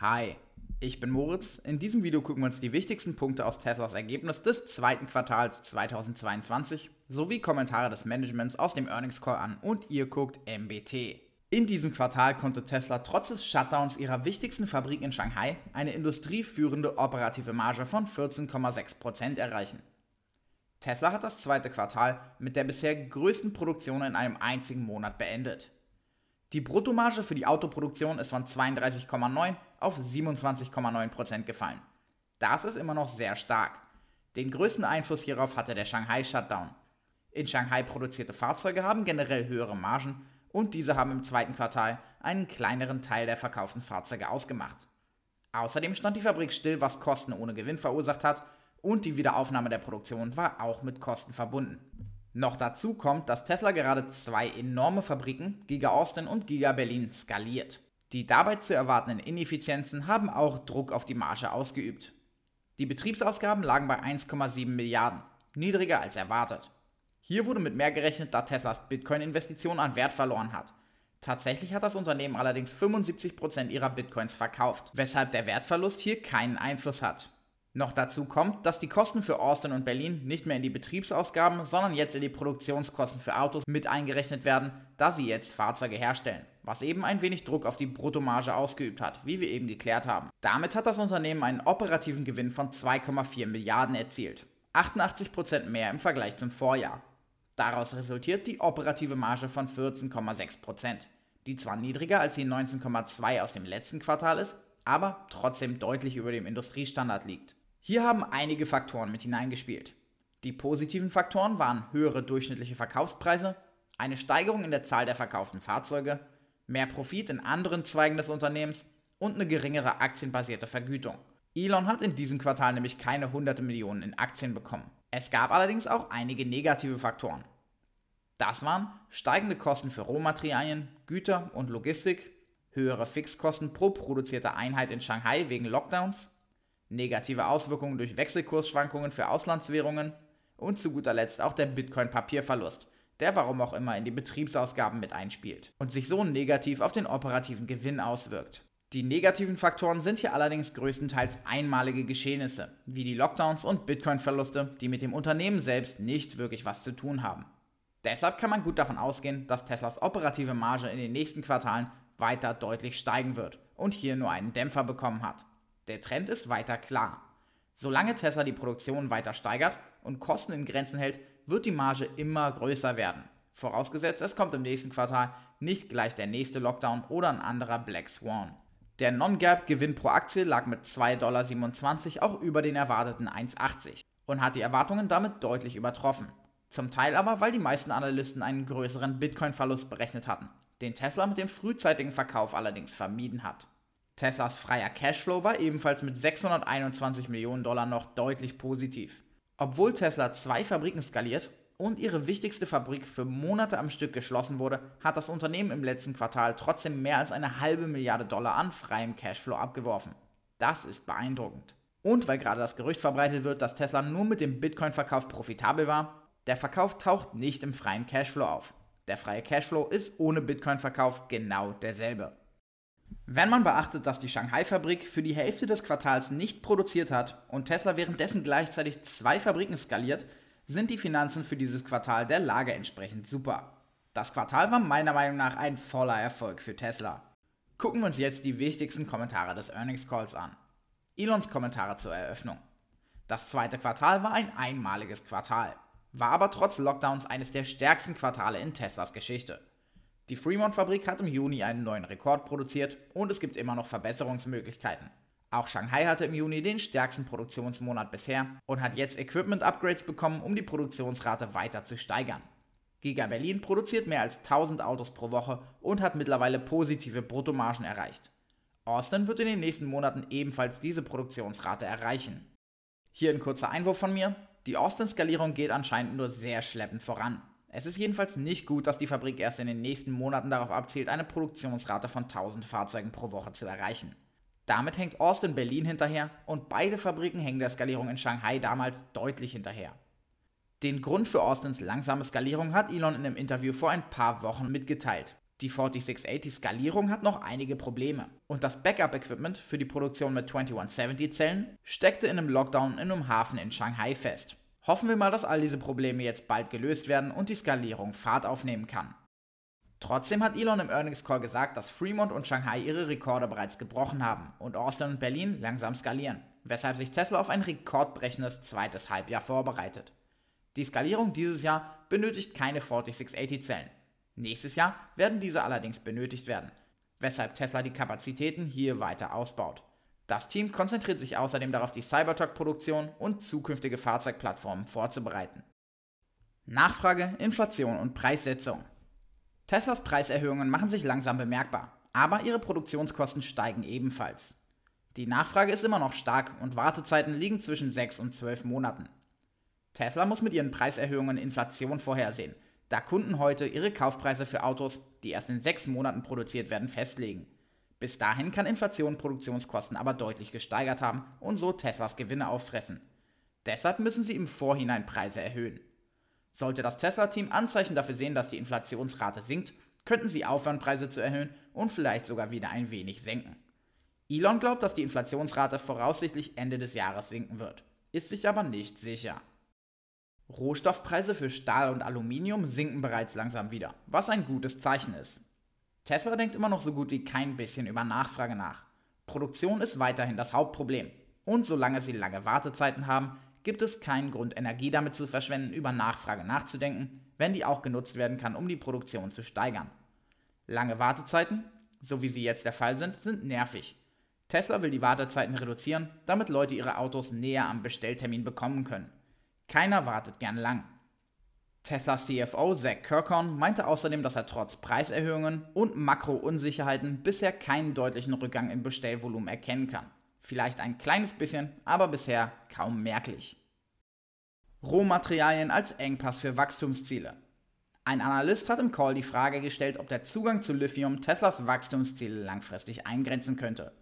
Hi, ich bin Moritz. In diesem Video gucken wir uns die wichtigsten Punkte aus Teslas Ergebnis des zweiten Quartals 2022 sowie Kommentare des Managements aus dem Earnings Call an und ihr guckt MBT. In diesem Quartal konnte Tesla trotz des Shutdowns ihrer wichtigsten Fabrik in Shanghai eine industrieführende operative Marge von 14,6% erreichen. Tesla hat das zweite Quartal mit der bisher größten Produktion in einem einzigen Monat beendet. Die Bruttomarge für die Autoproduktion ist von 32,9 auf 27,9% gefallen. Das ist immer noch sehr stark. Den größten Einfluss hierauf hatte der Shanghai-Shutdown. In Shanghai produzierte Fahrzeuge haben generell höhere Margen und diese haben im zweiten Quartal einen kleineren Teil der verkauften Fahrzeuge ausgemacht. Außerdem stand die Fabrik still, was Kosten ohne Gewinn verursacht hat, und die Wiederaufnahme der Produktion war auch mit Kosten verbunden. Noch dazu kommt, dass Tesla gerade zwei enorme Fabriken, Giga Austin und Giga Berlin, skaliert. Die dabei zu erwartenden Ineffizienzen haben auch Druck auf die Marge ausgeübt. Die Betriebsausgaben lagen bei 1,7 Milliarden, niedriger als erwartet. Hier wurde mit mehr gerechnet, da Teslas Bitcoin-Investition an Wert verloren hat. Tatsächlich hat das Unternehmen allerdings 75% ihrer Bitcoins verkauft, weshalb der Wertverlust hier keinen Einfluss hat. Noch dazu kommt, dass die Kosten für Austin und Berlin nicht mehr in die Betriebsausgaben, sondern jetzt in die Produktionskosten für Autos mit eingerechnet werden, da sie jetzt Fahrzeuge herstellen, was eben ein wenig Druck auf die Bruttomarge ausgeübt hat, wie wir eben geklärt haben. Damit hat das Unternehmen einen operativen Gewinn von 2,4 Milliarden erzielt, 88% mehr im Vergleich zum Vorjahr. Daraus resultiert die operative Marge von 14,6%, die zwar niedriger als die 19,2 aus dem letzten Quartal ist, aber trotzdem deutlich über dem Industriestandard liegt. Hier haben einige Faktoren mit hineingespielt. Die positiven Faktoren waren höhere durchschnittliche Verkaufspreise, eine Steigerung in der Zahl der verkauften Fahrzeuge, mehr Profit in anderen Zweigen des Unternehmens und eine geringere aktienbasierte Vergütung. Elon hat in diesem Quartal nämlich keine hunderte Millionen in Aktien bekommen. Es gab allerdings auch einige negative Faktoren. Das waren steigende Kosten für Rohmaterialien, Güter und Logistik, höhere Fixkosten pro produzierte Einheit in Shanghai wegen Lockdowns, negative Auswirkungen durch Wechselkursschwankungen für Auslandswährungen und zu guter Letzt auch der Bitcoin-Papierverlust, der warum auch immer in die Betriebsausgaben mit einspielt und sich so negativ auf den operativen Gewinn auswirkt. Die negativen Faktoren sind hier allerdings größtenteils einmalige Geschehnisse, wie die Lockdowns und Bitcoin-Verluste, die mit dem Unternehmen selbst nicht wirklich was zu tun haben. Deshalb kann man gut davon ausgehen, dass Teslas operative Marge in den nächsten Quartalen weiter deutlich steigen wird und hier nur einen Dämpfer bekommen hat. Der Trend ist weiter klar. Solange Tesla die Produktion weiter steigert und Kosten in Grenzen hält, wird die Marge immer größer werden. Vorausgesetzt, es kommt im nächsten Quartal nicht gleich der nächste Lockdown oder ein anderer Black Swan. Der non gap gewinn pro Aktie lag mit 2,27 Dollar auch über den erwarteten 1,80 und hat die Erwartungen damit deutlich übertroffen. Zum Teil aber, weil die meisten Analysten einen größeren Bitcoin-Verlust berechnet hatten, den Tesla mit dem frühzeitigen Verkauf allerdings vermieden hat. Teslas freier Cashflow war ebenfalls mit 621 Millionen Dollar noch deutlich positiv. Obwohl Tesla zwei Fabriken skaliert und ihre wichtigste Fabrik für Monate am Stück geschlossen wurde, hat das Unternehmen im letzten Quartal trotzdem mehr als eine halbe Milliarde Dollar an freiem Cashflow abgeworfen. Das ist beeindruckend. Und weil gerade das Gerücht verbreitet wird, dass Tesla nur mit dem Bitcoin-Verkauf profitabel war, der Verkauf taucht nicht im freien Cashflow auf. Der freie Cashflow ist ohne Bitcoin-Verkauf genau derselbe. Wenn man beachtet, dass die Shanghai-Fabrik für die Hälfte des Quartals nicht produziert hat und Tesla währenddessen gleichzeitig zwei Fabriken skaliert, sind die Finanzen für dieses Quartal der Lage entsprechend super. Das Quartal war meiner Meinung nach ein voller Erfolg für Tesla. Gucken wir uns jetzt die wichtigsten Kommentare des Earnings Calls an. Elons Kommentare zur Eröffnung. Das zweite Quartal war ein einmaliges Quartal, war aber trotz Lockdowns eines der stärksten Quartale in Teslas Geschichte. Die Fremont-Fabrik hat im Juni einen neuen Rekord produziert und es gibt immer noch Verbesserungsmöglichkeiten. Auch Shanghai hatte im Juni den stärksten Produktionsmonat bisher und hat jetzt Equipment-Upgrades bekommen, um die Produktionsrate weiter zu steigern. Giga Berlin produziert mehr als 1000 Autos pro Woche und hat mittlerweile positive Bruttomargen erreicht. Austin wird in den nächsten Monaten ebenfalls diese Produktionsrate erreichen. Hier ein kurzer Einwurf von mir. Die Austin-Skalierung geht anscheinend nur sehr schleppend voran. Es ist jedenfalls nicht gut, dass die Fabrik erst in den nächsten Monaten darauf abzielt, eine Produktionsrate von 1000 Fahrzeugen pro Woche zu erreichen. Damit hängt Austin Berlin hinterher und beide Fabriken hängen der Skalierung in Shanghai damals deutlich hinterher. Den Grund für Austins langsame Skalierung hat Elon in einem Interview vor ein paar Wochen mitgeteilt. Die 4680-Skalierung hat noch einige Probleme und das Backup-Equipment für die Produktion mit 2170-Zellen steckte in einem Lockdown in einem Hafen in Shanghai fest. Hoffen wir mal, dass all diese Probleme jetzt bald gelöst werden und die Skalierung Fahrt aufnehmen kann. Trotzdem hat Elon im Earnings Call gesagt, dass Fremont und Shanghai ihre Rekorde bereits gebrochen haben und Austin und Berlin langsam skalieren, weshalb sich Tesla auf ein rekordbrechendes zweites Halbjahr vorbereitet. Die Skalierung dieses Jahr benötigt keine 4680 Zellen. Nächstes Jahr werden diese allerdings benötigt werden, weshalb Tesla die Kapazitäten hier weiter ausbaut. Das Team konzentriert sich außerdem darauf, die Cybertruck-Produktion und zukünftige Fahrzeugplattformen vorzubereiten. Nachfrage, Inflation und Preissetzung. Teslas Preiserhöhungen machen sich langsam bemerkbar, aber ihre Produktionskosten steigen ebenfalls. Die Nachfrage ist immer noch stark und Wartezeiten liegen zwischen 6 und 12 Monaten. Tesla muss mit ihren Preiserhöhungen Inflation vorhersehen, da Kunden heute ihre Kaufpreise für Autos, die erst in 6 Monaten produziert werden, festlegen – bis dahin kann Inflation Produktionskosten aber deutlich gesteigert haben und so Teslas Gewinne auffressen. Deshalb müssen sie im Vorhinein Preise erhöhen. Sollte das Tesla-Team Anzeichen dafür sehen, dass die Inflationsrate sinkt, könnten sie aufhören, Preise zu erhöhen und vielleicht sogar wieder ein wenig senken. Elon glaubt, dass die Inflationsrate voraussichtlich Ende des Jahres sinken wird, ist sich aber nicht sicher. Rohstoffpreise für Stahl und Aluminium sinken bereits langsam wieder, was ein gutes Zeichen ist. Tesla denkt immer noch so gut wie kein bisschen über Nachfrage nach. Produktion ist weiterhin das Hauptproblem. Und solange sie lange Wartezeiten haben, gibt es keinen Grund, Energie damit zu verschwenden, über Nachfrage nachzudenken, wenn die auch genutzt werden kann, um die Produktion zu steigern. Lange Wartezeiten, so wie sie jetzt der Fall sind, sind nervig. Tesla will die Wartezeiten reduzieren, damit Leute ihre Autos näher am Bestelltermin bekommen können. Keiner wartet gern lang. Tesla CFO Zach Kirkhorn meinte außerdem, dass er trotz Preiserhöhungen und Makrounsicherheiten bisher keinen deutlichen Rückgang im Bestellvolumen erkennen kann. Vielleicht ein kleines bisschen, aber bisher kaum merklich. Rohmaterialien als Engpass für Wachstumsziele. Ein Analyst hat im Call die Frage gestellt, ob der Zugang zu Lithium Teslas Wachstumsziele langfristig eingrenzen könnte.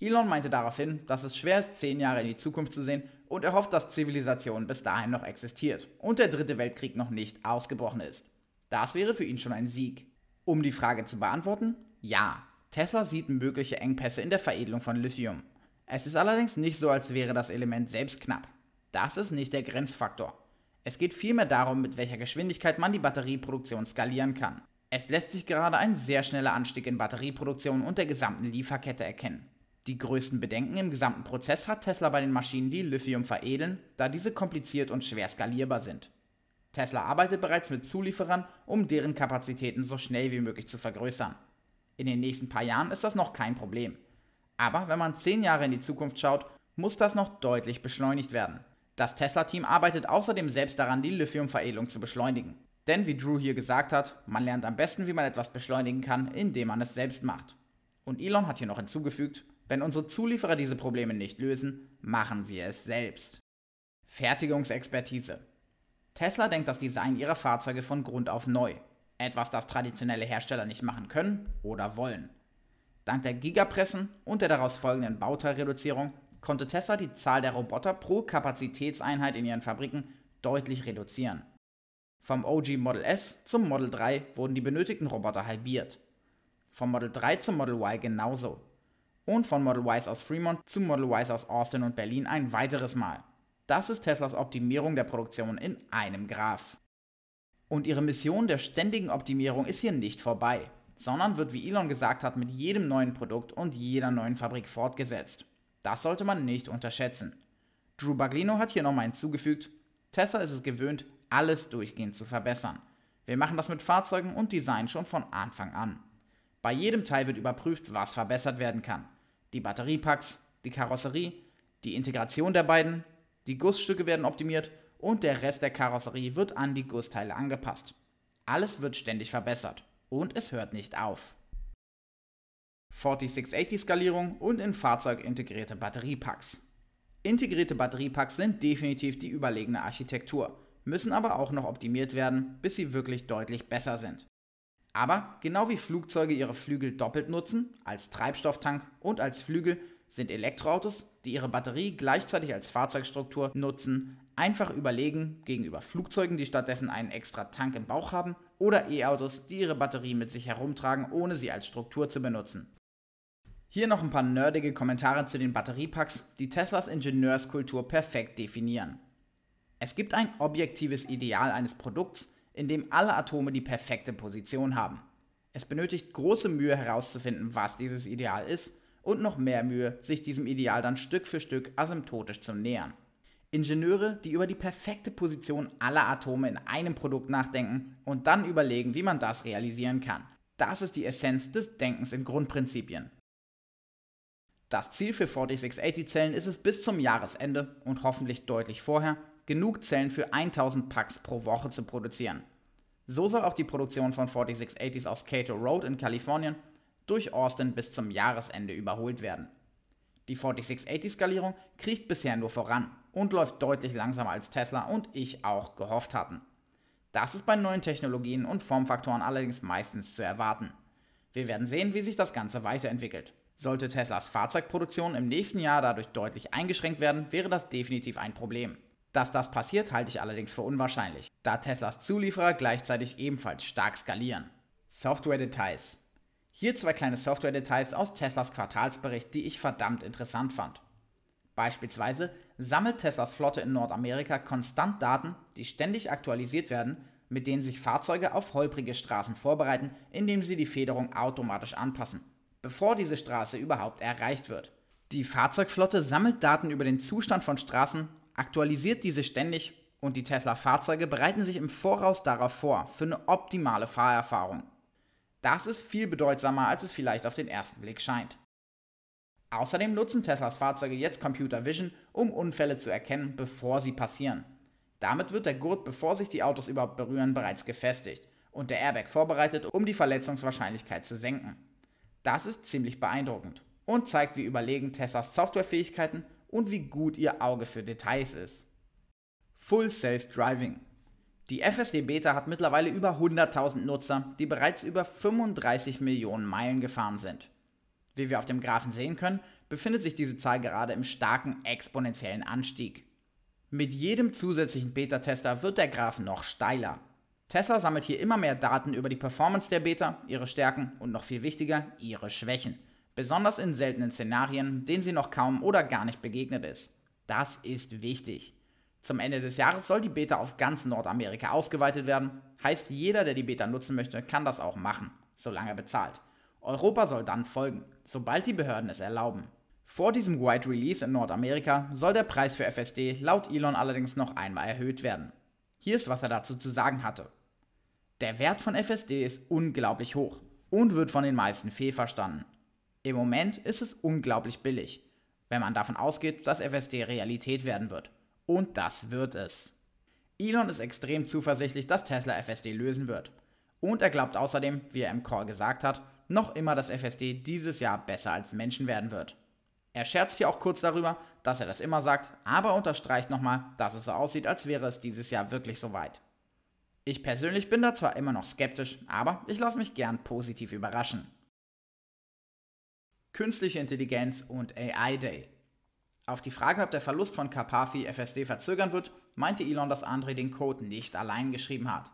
Elon meinte daraufhin, dass es schwer ist, zehn Jahre in die Zukunft zu sehen und er hofft, dass Zivilisation bis dahin noch existiert und der Dritte Weltkrieg noch nicht ausgebrochen ist. Das wäre für ihn schon ein Sieg. Um die Frage zu beantworten, ja, Tesla sieht mögliche Engpässe in der Veredelung von Lithium. Es ist allerdings nicht so, als wäre das Element selbst knapp. Das ist nicht der Grenzfaktor. Es geht vielmehr darum, mit welcher Geschwindigkeit man die Batterieproduktion skalieren kann. Es lässt sich gerade ein sehr schneller Anstieg in Batterieproduktion und der gesamten Lieferkette erkennen. Die größten Bedenken im gesamten Prozess hat Tesla bei den Maschinen, die Lithium veredeln, da diese kompliziert und schwer skalierbar sind. Tesla arbeitet bereits mit Zulieferern, um deren Kapazitäten so schnell wie möglich zu vergrößern. In den nächsten paar Jahren ist das noch kein Problem. Aber wenn man zehn Jahre in die Zukunft schaut, muss das noch deutlich beschleunigt werden. Das Tesla-Team arbeitet außerdem selbst daran, die Lithium-Veredelung zu beschleunigen. Denn wie Drew hier gesagt hat, man lernt am besten, wie man etwas beschleunigen kann, indem man es selbst macht. Und Elon hat hier noch hinzugefügt, wenn unsere Zulieferer diese Probleme nicht lösen, machen wir es selbst. Fertigungsexpertise. Tesla denkt das Design ihrer Fahrzeuge von Grund auf neu. Etwas, das traditionelle Hersteller nicht machen können oder wollen. Dank der Gigapressen und der daraus folgenden Bauteilreduzierung konnte Tesla die Zahl der Roboter pro Kapazitätseinheit in ihren Fabriken deutlich reduzieren. Vom OG Model S zum Model 3 wurden die benötigten Roboter halbiert. Vom Model 3 zum Model Y genauso und von Model Ys aus Fremont zu Model Ys aus Austin und Berlin ein weiteres Mal. Das ist Teslas Optimierung der Produktion in einem Graph. Und ihre Mission der ständigen Optimierung ist hier nicht vorbei, sondern wird, wie Elon gesagt hat, mit jedem neuen Produkt und jeder neuen Fabrik fortgesetzt. Das sollte man nicht unterschätzen. Drew Baglino hat hier nochmal hinzugefügt, Tesla ist es gewöhnt, alles durchgehend zu verbessern. Wir machen das mit Fahrzeugen und Design schon von Anfang an. Bei jedem Teil wird überprüft, was verbessert werden kann die Batteriepacks, die Karosserie, die Integration der beiden, die Gussstücke werden optimiert und der Rest der Karosserie wird an die Gussteile angepasst. Alles wird ständig verbessert und es hört nicht auf. 4680-Skalierung und in Fahrzeug integrierte Batteriepacks. Integrierte Batteriepacks sind definitiv die überlegene Architektur, müssen aber auch noch optimiert werden, bis sie wirklich deutlich besser sind. Aber genau wie Flugzeuge ihre Flügel doppelt nutzen, als Treibstofftank und als Flügel, sind Elektroautos, die ihre Batterie gleichzeitig als Fahrzeugstruktur nutzen, einfach überlegen gegenüber Flugzeugen, die stattdessen einen extra Tank im Bauch haben, oder E-Autos, die ihre Batterie mit sich herumtragen, ohne sie als Struktur zu benutzen. Hier noch ein paar nerdige Kommentare zu den Batteriepacks, die Teslas Ingenieurskultur perfekt definieren. Es gibt ein objektives Ideal eines Produkts, in dem alle Atome die perfekte Position haben. Es benötigt große Mühe herauszufinden, was dieses Ideal ist und noch mehr Mühe, sich diesem Ideal dann Stück für Stück asymptotisch zu nähern. Ingenieure, die über die perfekte Position aller Atome in einem Produkt nachdenken und dann überlegen, wie man das realisieren kann. Das ist die Essenz des Denkens in Grundprinzipien. Das Ziel für 4680-Zellen ist es bis zum Jahresende und hoffentlich deutlich vorher, genug Zellen für 1000 Packs pro Woche zu produzieren. So soll auch die Produktion von 4680s aus Cato Road in Kalifornien durch Austin bis zum Jahresende überholt werden. Die 4680-Skalierung kriegt bisher nur voran und läuft deutlich langsamer als Tesla und ich auch gehofft hatten. Das ist bei neuen Technologien und Formfaktoren allerdings meistens zu erwarten. Wir werden sehen, wie sich das Ganze weiterentwickelt. Sollte Teslas Fahrzeugproduktion im nächsten Jahr dadurch deutlich eingeschränkt werden, wäre das definitiv ein Problem. Dass das passiert, halte ich allerdings für unwahrscheinlich, da Teslas Zulieferer gleichzeitig ebenfalls stark skalieren. Software-Details. Hier zwei kleine Software-Details aus Teslas Quartalsbericht, die ich verdammt interessant fand. Beispielsweise sammelt Teslas Flotte in Nordamerika konstant Daten, die ständig aktualisiert werden, mit denen sich Fahrzeuge auf holprige Straßen vorbereiten, indem sie die Federung automatisch anpassen, bevor diese Straße überhaupt erreicht wird. Die Fahrzeugflotte sammelt Daten über den Zustand von Straßen aktualisiert diese ständig und die Tesla-Fahrzeuge bereiten sich im Voraus darauf vor, für eine optimale Fahrerfahrung. Das ist viel bedeutsamer, als es vielleicht auf den ersten Blick scheint. Außerdem nutzen Teslas Fahrzeuge jetzt Computer Vision, um Unfälle zu erkennen, bevor sie passieren. Damit wird der Gurt, bevor sich die Autos überhaupt berühren, bereits gefestigt und der Airbag vorbereitet, um die Verletzungswahrscheinlichkeit zu senken. Das ist ziemlich beeindruckend und zeigt, wie überlegen Teslas Softwarefähigkeiten und wie gut ihr Auge für Details ist. Full Self Driving. Die FSD Beta hat mittlerweile über 100.000 Nutzer, die bereits über 35 Millionen Meilen gefahren sind. Wie wir auf dem Graphen sehen können, befindet sich diese Zahl gerade im starken exponentiellen Anstieg. Mit jedem zusätzlichen Beta-Tester wird der Graph noch steiler. Tesla sammelt hier immer mehr Daten über die Performance der Beta, ihre Stärken und noch viel wichtiger, ihre Schwächen besonders in seltenen Szenarien, denen sie noch kaum oder gar nicht begegnet ist. Das ist wichtig. Zum Ende des Jahres soll die Beta auf ganz Nordamerika ausgeweitet werden. Heißt, jeder, der die Beta nutzen möchte, kann das auch machen, solange er bezahlt. Europa soll dann folgen, sobald die Behörden es erlauben. Vor diesem White Release in Nordamerika soll der Preis für FSD laut Elon allerdings noch einmal erhöht werden. Hier ist, was er dazu zu sagen hatte. Der Wert von FSD ist unglaublich hoch und wird von den meisten fehlverstanden. Im Moment ist es unglaublich billig, wenn man davon ausgeht, dass FSD Realität werden wird. Und das wird es. Elon ist extrem zuversichtlich, dass Tesla FSD lösen wird. Und er glaubt außerdem, wie er im Call gesagt hat, noch immer, dass FSD dieses Jahr besser als Menschen werden wird. Er scherzt hier auch kurz darüber, dass er das immer sagt, aber unterstreicht nochmal, dass es so aussieht, als wäre es dieses Jahr wirklich so weit. Ich persönlich bin da zwar immer noch skeptisch, aber ich lasse mich gern positiv überraschen. Künstliche Intelligenz und AI Day. Auf die Frage, ob der Verlust von Carpathy FSD verzögern wird, meinte Elon, dass André den Code nicht allein geschrieben hat.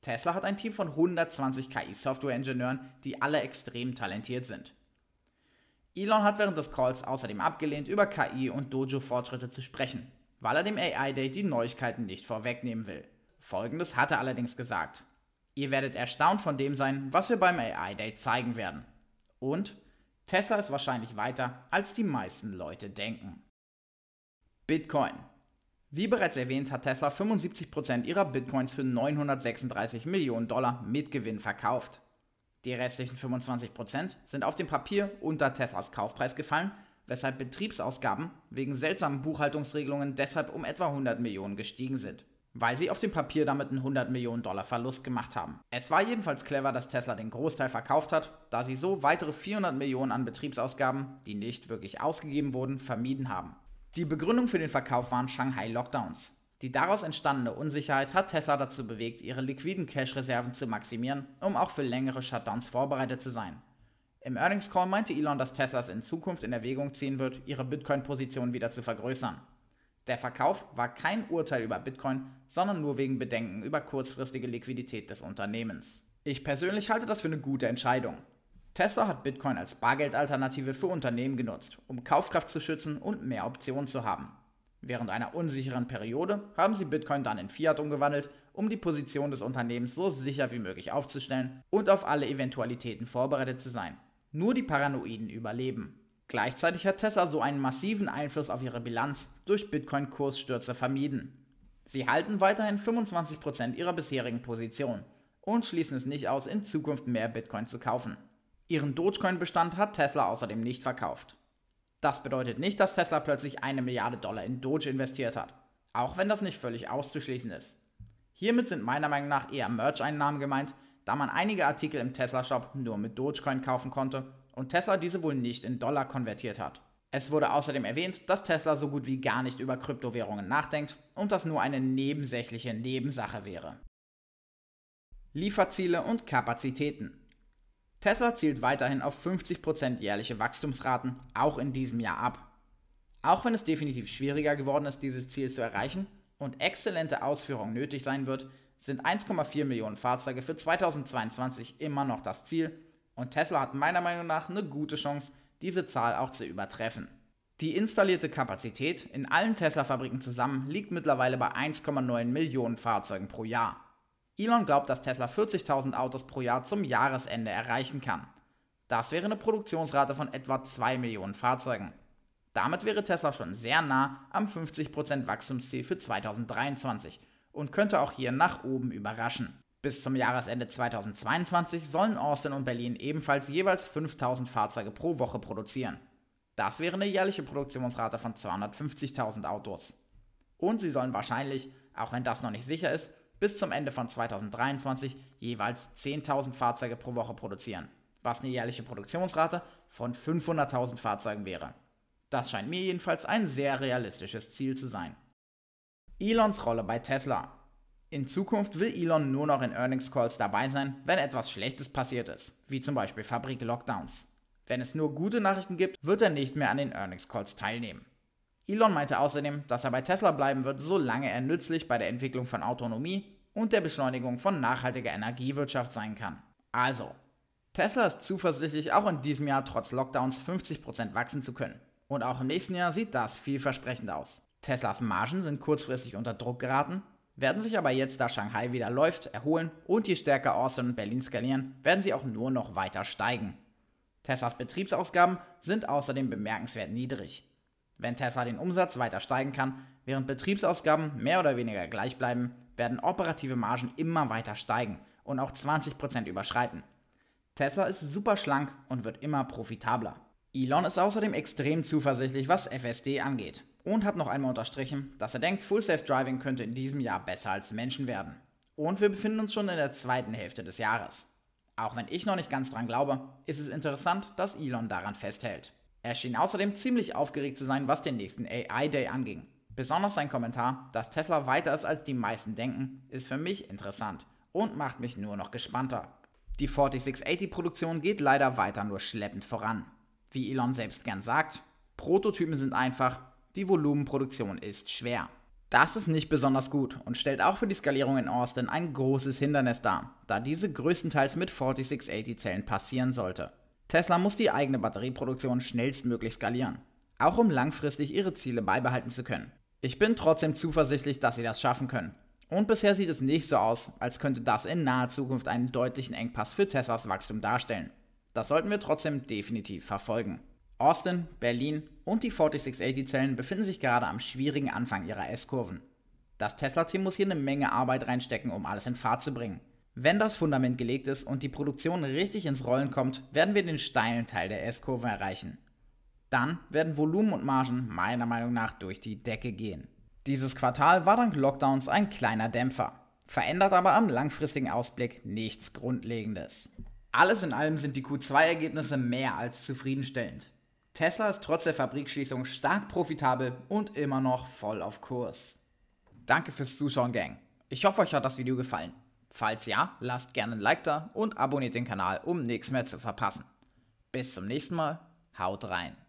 Tesla hat ein Team von 120 KI-Software-Ingenieuren, die alle extrem talentiert sind. Elon hat während des Calls außerdem abgelehnt, über KI und Dojo-Fortschritte zu sprechen, weil er dem AI Day die Neuigkeiten nicht vorwegnehmen will. Folgendes hat er allerdings gesagt. Ihr werdet erstaunt von dem sein, was wir beim AI Day zeigen werden. Und Tesla ist wahrscheinlich weiter, als die meisten Leute denken. Bitcoin. Wie bereits erwähnt, hat Tesla 75% ihrer Bitcoins für 936 Millionen Dollar mit Gewinn verkauft. Die restlichen 25% sind auf dem Papier unter Teslas Kaufpreis gefallen, weshalb Betriebsausgaben wegen seltsamen Buchhaltungsregelungen deshalb um etwa 100 Millionen gestiegen sind weil sie auf dem Papier damit einen 100 Millionen Dollar Verlust gemacht haben. Es war jedenfalls clever, dass Tesla den Großteil verkauft hat, da sie so weitere 400 Millionen an Betriebsausgaben, die nicht wirklich ausgegeben wurden, vermieden haben. Die Begründung für den Verkauf waren Shanghai-Lockdowns. Die daraus entstandene Unsicherheit hat Tesla dazu bewegt, ihre liquiden Cash-Reserven zu maximieren, um auch für längere Shutdowns vorbereitet zu sein. Im Earnings Call meinte Elon, dass Teslas in Zukunft in Erwägung ziehen wird, ihre Bitcoin-Position wieder zu vergrößern. Der Verkauf war kein Urteil über Bitcoin, sondern nur wegen Bedenken über kurzfristige Liquidität des Unternehmens. Ich persönlich halte das für eine gute Entscheidung. Tesla hat Bitcoin als Bargeldalternative für Unternehmen genutzt, um Kaufkraft zu schützen und mehr Optionen zu haben. Während einer unsicheren Periode haben sie Bitcoin dann in Fiat umgewandelt, um die Position des Unternehmens so sicher wie möglich aufzustellen und auf alle Eventualitäten vorbereitet zu sein. Nur die Paranoiden überleben. Gleichzeitig hat Tesla so einen massiven Einfluss auf ihre Bilanz durch Bitcoin-Kursstürze vermieden. Sie halten weiterhin 25% ihrer bisherigen Position und schließen es nicht aus, in Zukunft mehr Bitcoin zu kaufen. Ihren Dogecoin-Bestand hat Tesla außerdem nicht verkauft. Das bedeutet nicht, dass Tesla plötzlich eine Milliarde Dollar in Doge investiert hat, auch wenn das nicht völlig auszuschließen ist. Hiermit sind meiner Meinung nach eher Merch-Einnahmen gemeint, da man einige Artikel im Tesla-Shop nur mit Dogecoin kaufen konnte und Tesla diese wohl nicht in Dollar konvertiert hat. Es wurde außerdem erwähnt, dass Tesla so gut wie gar nicht über Kryptowährungen nachdenkt und das nur eine nebensächliche Nebensache wäre. Lieferziele und Kapazitäten. Tesla zielt weiterhin auf 50% jährliche Wachstumsraten, auch in diesem Jahr ab. Auch wenn es definitiv schwieriger geworden ist, dieses Ziel zu erreichen und exzellente Ausführung nötig sein wird, sind 1,4 Millionen Fahrzeuge für 2022 immer noch das Ziel und Tesla hat meiner Meinung nach eine gute Chance, diese Zahl auch zu übertreffen. Die installierte Kapazität in allen Tesla-Fabriken zusammen liegt mittlerweile bei 1,9 Millionen Fahrzeugen pro Jahr. Elon glaubt, dass Tesla 40.000 Autos pro Jahr zum Jahresende erreichen kann. Das wäre eine Produktionsrate von etwa 2 Millionen Fahrzeugen. Damit wäre Tesla schon sehr nah am 50% Wachstumsziel für 2023 und könnte auch hier nach oben überraschen. Bis zum Jahresende 2022 sollen Austin und Berlin ebenfalls jeweils 5000 Fahrzeuge pro Woche produzieren. Das wäre eine jährliche Produktionsrate von 250.000 Autos. Und sie sollen wahrscheinlich, auch wenn das noch nicht sicher ist, bis zum Ende von 2023 jeweils 10.000 Fahrzeuge pro Woche produzieren, was eine jährliche Produktionsrate von 500.000 Fahrzeugen wäre. Das scheint mir jedenfalls ein sehr realistisches Ziel zu sein. Elons Rolle bei Tesla. In Zukunft will Elon nur noch in Earnings Calls dabei sein, wenn etwas Schlechtes passiert ist, wie zum Beispiel Fabrik-Lockdowns. Wenn es nur gute Nachrichten gibt, wird er nicht mehr an den Earnings Calls teilnehmen. Elon meinte außerdem, dass er bei Tesla bleiben wird, solange er nützlich bei der Entwicklung von Autonomie und der Beschleunigung von nachhaltiger Energiewirtschaft sein kann. Also, Tesla ist zuversichtlich, auch in diesem Jahr trotz Lockdowns 50% wachsen zu können. Und auch im nächsten Jahr sieht das vielversprechend aus. Teslas Margen sind kurzfristig unter Druck geraten, werden sich aber jetzt, da Shanghai wieder läuft, erholen und die Stärke Austin und Berlin skalieren, werden sie auch nur noch weiter steigen. Teslas Betriebsausgaben sind außerdem bemerkenswert niedrig. Wenn Tesla den Umsatz weiter steigen kann, während Betriebsausgaben mehr oder weniger gleich bleiben, werden operative Margen immer weiter steigen und auch 20% überschreiten. Tesla ist super schlank und wird immer profitabler. Elon ist außerdem extrem zuversichtlich, was FSD angeht und hat noch einmal unterstrichen, dass er denkt, Full Self Driving könnte in diesem Jahr besser als Menschen werden. Und wir befinden uns schon in der zweiten Hälfte des Jahres. Auch wenn ich noch nicht ganz dran glaube, ist es interessant, dass Elon daran festhält. Er schien außerdem ziemlich aufgeregt zu sein, was den nächsten AI Day anging. Besonders sein Kommentar, dass Tesla weiter ist als die meisten denken, ist für mich interessant und macht mich nur noch gespannter. Die 4680-Produktion geht leider weiter nur schleppend voran. Wie Elon selbst gern sagt, Prototypen sind einfach, die Volumenproduktion ist schwer. Das ist nicht besonders gut und stellt auch für die Skalierung in Austin ein großes Hindernis dar, da diese größtenteils mit 4680 Zellen passieren sollte. Tesla muss die eigene Batterieproduktion schnellstmöglich skalieren, auch um langfristig ihre Ziele beibehalten zu können. Ich bin trotzdem zuversichtlich, dass sie das schaffen können. Und bisher sieht es nicht so aus, als könnte das in naher Zukunft einen deutlichen Engpass für Teslas Wachstum darstellen. Das sollten wir trotzdem definitiv verfolgen. Austin, Berlin und die 4680-Zellen befinden sich gerade am schwierigen Anfang ihrer S-Kurven. Das Tesla-Team muss hier eine Menge Arbeit reinstecken, um alles in Fahrt zu bringen. Wenn das Fundament gelegt ist und die Produktion richtig ins Rollen kommt, werden wir den steilen Teil der S-Kurve erreichen. Dann werden Volumen und Margen meiner Meinung nach durch die Decke gehen. Dieses Quartal war dank Lockdowns ein kleiner Dämpfer, verändert aber am langfristigen Ausblick nichts Grundlegendes. Alles in allem sind die Q2-Ergebnisse mehr als zufriedenstellend. Tesla ist trotz der Fabrikschließung stark profitabel und immer noch voll auf Kurs. Danke fürs Zuschauen, Gang. Ich hoffe, euch hat das Video gefallen. Falls ja, lasst gerne ein Like da und abonniert den Kanal, um nichts mehr zu verpassen. Bis zum nächsten Mal, haut rein.